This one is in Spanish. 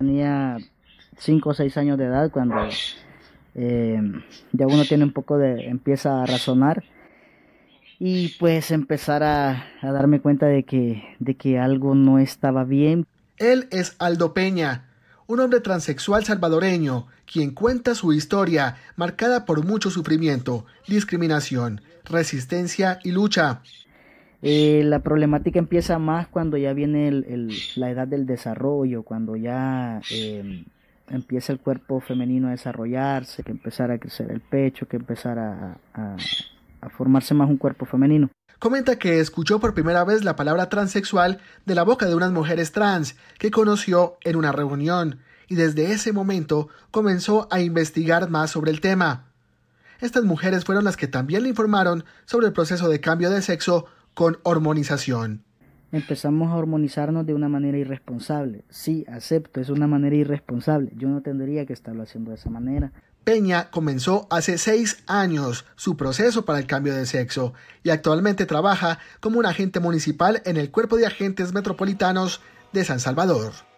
tenía cinco o seis años de edad cuando eh, ya uno tiene un poco de, empieza a razonar y pues empezar a, darme cuenta de que, de que algo no estaba bien. Él es Aldo Peña, un hombre transexual salvadoreño, quien cuenta su historia marcada por mucho sufrimiento, discriminación, resistencia y lucha. Eh, la problemática empieza más cuando ya viene la edad del desarrollo, cuando ya em, empieza el cuerpo femenino a desarrollarse, que empezar a crecer el pecho, que empezar a, a formarse más un cuerpo femenino comenta que escuchó por primera vez la palabra transexual de la boca de unas mujeres trans que conoció en una reunión y desde ese momento comenzó a investigar más sobre el tema. Estas mujeres fueron las que también le informaron sobre el proceso de cambio de sexo con hormonización. Empezamos a hormonizarnos de una manera irresponsable. Sí, acepto, es una manera irresponsable. Yo no tendría que estarlo haciendo de esa manera. Peña comenzó hace seis años su proceso para el cambio de sexo y actualmente trabaja como un agente municipal en el Cuerpo de Agentes Metropolitanos de San Salvador.